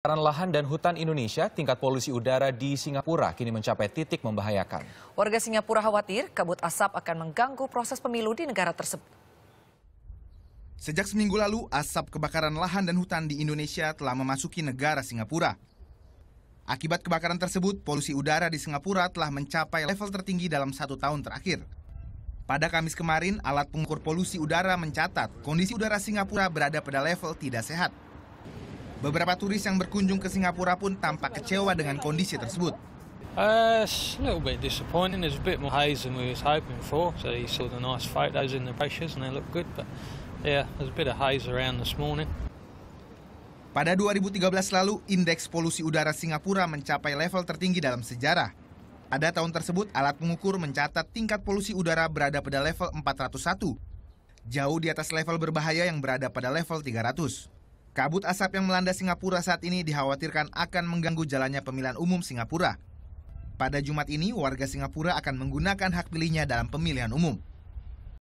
Kebakaran lahan dan hutan Indonesia, tingkat polusi udara di Singapura kini mencapai titik membahayakan. Warga Singapura khawatir kabut asap akan mengganggu proses pemilu di negara tersebut. Sejak seminggu lalu, asap kebakaran lahan dan hutan di Indonesia telah memasuki negara Singapura. Akibat kebakaran tersebut, polusi udara di Singapura telah mencapai level tertinggi dalam satu tahun terakhir. Pada Kamis kemarin, alat pengukur polusi udara mencatat kondisi udara Singapura berada pada level tidak sehat. Beberapa turis yang berkunjung ke Singapura pun tampak kecewa dengan kondisi tersebut. Pada 2013 lalu, indeks polusi udara Singapura mencapai level tertinggi dalam sejarah. Ada tahun tersebut, alat pengukur mencatat tingkat polusi udara berada pada level 401, jauh di atas level berbahaya yang berada pada level 300. Kabut asap yang melanda Singapura saat ini dikhawatirkan akan mengganggu jalannya pemilihan umum Singapura. Pada Jumat ini, warga Singapura akan menggunakan hak pilihnya dalam pemilihan umum.